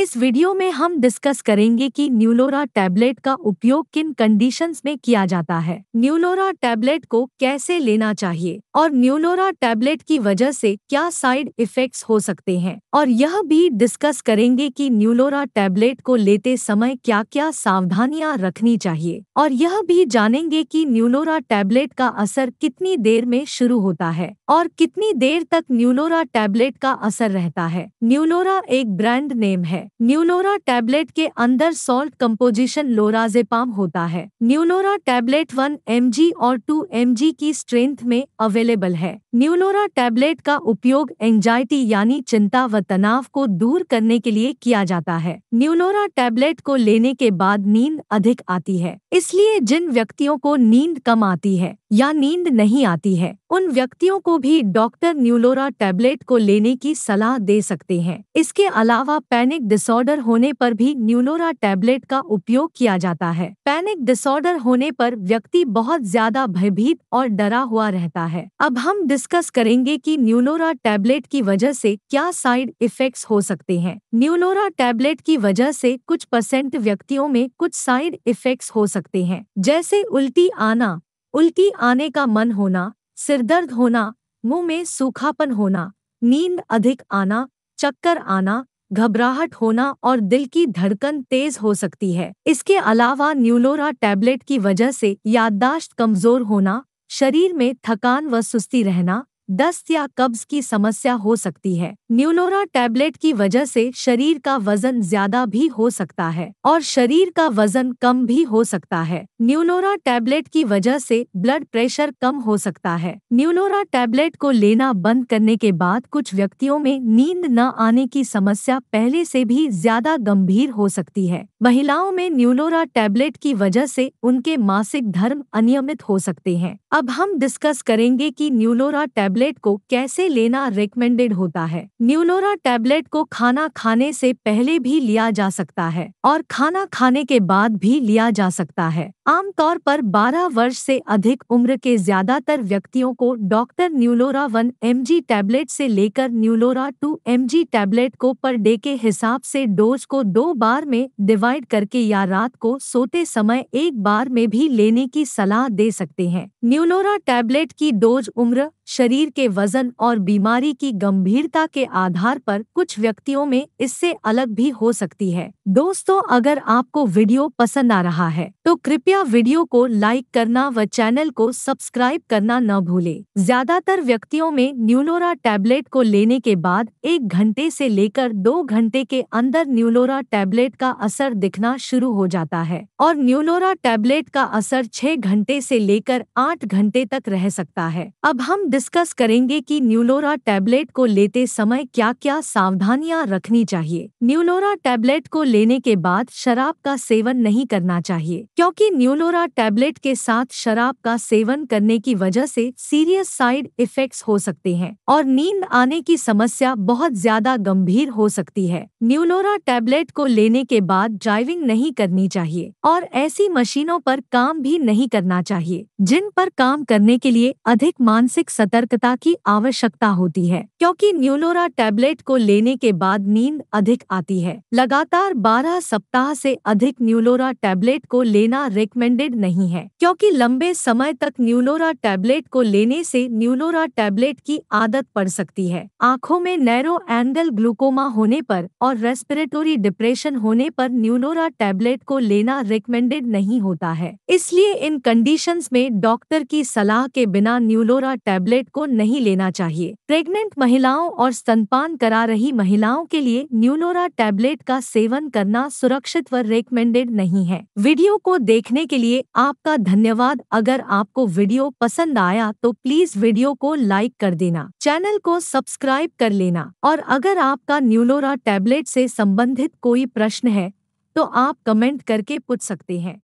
इस वीडियो में हम डिस्कस करेंगे कि न्यूलोरा टैबलेट का उपयोग किन कंडीशंस में किया जाता है न्यूलोरा टैबलेट को कैसे लेना चाहिए और न्यूलोरा टैबलेट की वजह से क्या साइड इफेक्ट्स हो सकते हैं और यह भी डिस्कस करेंगे कि न्यूलोरा टैबलेट को लेते समय क्या क्या सावधानियां रखनी चाहिए और यह भी जानेंगे कि न्यूलोरा टैबलेट का असर कितनी देर में शुरू होता है और कितनी देर तक न्यूलोरा टैबलेट का असर रहता है न्यूलोरा एक ब्रांड नेम है न्यूलोरा टैबलेट के अंदर सॉल्ट कंपोजिशन लोराजेपाम होता है न्यूलोरा टैबलेट 1 एम और 2 एम की स्ट्रेंथ में अवेलेबल है न्यूलोरा टैबलेट का उपयोग एंजाइटी यानी चिंता व तनाव को दूर करने के लिए किया जाता है न्यूलोरा टैबलेट को लेने के बाद नींद अधिक आती है इसलिए जिन व्यक्तियों को नींद कम आती है या नींद नहीं आती है उन व्यक्तियों को भी डॉक्टर न्यूलोरा टैबलेट को लेने की सलाह दे सकते हैं इसके अलावा पैनिक डिसऑर्डर होने पर भी न्यूलोरा टैबलेट का उपयोग किया जाता है पैनिक डिसऑर्डर होने पर व्यक्ति बहुत ज्यादा भयभीत और डरा हुआ रहता है अब हम डिस्कस करेंगे कि न्यूलोरा टैबलेट की वजह से क्या साइड इफेक्ट्स हो सकते हैं न्यूलोरा टैबलेट की वजह से कुछ परसेंट व्यक्तियों में कुछ साइड इफेक्ट्स हो सकते हैं जैसे उल्टी आना उल्टी आने का मन होना सिरदर्द होना मुंह में सूखापन होना नींद अधिक आना चक्कर आना घबराहट होना और दिल की धड़कन तेज हो सकती है इसके अलावा न्यूलोरा टैबलेट की वजह से याददाश्त कमजोर होना शरीर में थकान व सुस्ती रहना दस्त या कब्ज की समस्या हो सकती है न्यूलोरा टैबलेट की वजह से शरीर का वजन ज्यादा भी हो सकता है और शरीर का वजन कम भी हो सकता है न्यूलोरा टैबलेट की वजह से ब्लड प्रेशर कम हो सकता है न्यूलोरा टैबलेट को लेना बंद करने के बाद कुछ व्यक्तियों में नींद न आने की समस्या पहले से भी ज्यादा गंभीर हो सकती है महिलाओं में न्यूलोरा टैबलेट की वजह से उनके मासिक धर्म अनियमित हो सकते हैं अब हम डिस्कस करेंगे कि न्यूलोरा टैबलेट टैबलेट को कैसे लेना रिकमेंडेड होता है न्यूलोरा टैबलेट को खाना खाने से पहले भी लिया जा सकता है और खाना खाने के बाद भी लिया जा सकता है आमतौर पर 12 वर्ष से अधिक उम्र के ज्यादातर व्यक्तियों को डॉक्टर न्यूलोरा वन एम टैबलेट से लेकर न्यूलोरा टू एम टैबलेट को पर डे के हिसाब से डोज को दो बार में डिवाइड करके या रात को सोते समय एक बार में भी लेने की सलाह दे सकते हैं न्यूलोरा टैबलेट की डोज उम्र शरीर के वजन और बीमारी की गंभीरता के आधार पर कुछ व्यक्तियों में इससे अलग भी हो सकती है दोस्तों अगर आपको वीडियो पसंद आ रहा है तो कृपया कृपया वीडियो को लाइक करना व चैनल को सब्सक्राइब करना न भूले ज्यादातर व्यक्तियों में न्यूलोरा टैबलेट को लेने के बाद एक घंटे से लेकर दो घंटे के अंदर न्यूलोरा टैबलेट का असर दिखना शुरू हो जाता है और न्यूलोरा टैबलेट का असर छह घंटे से लेकर आठ घंटे तक रह सकता है अब हम डिस्कस करेंगे कि न्यूलोरा टैबलेट को लेते समय क्या क्या सावधानियां रखनी चाहिए न्यूलोरा टैबलेट को लेने के बाद शराब का सेवन नहीं करना चाहिए क्योंकि न्यूलोरा टैबलेट के साथ शराब का सेवन करने की वजह से सीरियस साइड इफेक्ट्स हो सकते हैं और नींद आने की समस्या बहुत ज्यादा गंभीर हो सकती है न्यूलोरा टैबलेट को लेने के बाद ड्राइविंग नहीं करनी चाहिए और ऐसी मशीनों पर काम भी नहीं करना चाहिए जिन पर काम करने के लिए अधिक मानसिक सतर्कता की आवश्यकता होती है क्योंकि न्यूलोरा टैबलेट को लेने के बाद नींद अधिक आती है लगातार 12 सप्ताह से अधिक न्यूलोरा टैबलेट को लेना रिकमेंडेड नहीं है क्योंकि लंबे समय तक न्यूलोरा टैबलेट को लेने से न्यूलोरा टैबलेट की आदत पड़ सकती है आंखों में नैरो एंगल ग्लूकोमा होने पर और रेस्पिरेटोरी डिप्रेशन होने पर न्यूलोरा टैबलेट को लेना रिकमेंडेड नहीं होता है इसलिए इन कंडीशन में डॉक्टर की सलाह के बिना न्यूलोरा टैबलेट को नहीं लेना चाहिए प्रेग्नेंट महिलाओं और स्तनपान करा रही महिलाओं के लिए न्यूलोरा टैबलेट का सेवन करना सुरक्षित व रिकमेंडेड नहीं है वीडियो को देखने देखने के लिए आपका धन्यवाद अगर आपको वीडियो पसंद आया तो प्लीज वीडियो को लाइक कर देना चैनल को सब्सक्राइब कर लेना और अगर आपका न्यूलोरा टैबलेट से संबंधित कोई प्रश्न है तो आप कमेंट करके पूछ सकते हैं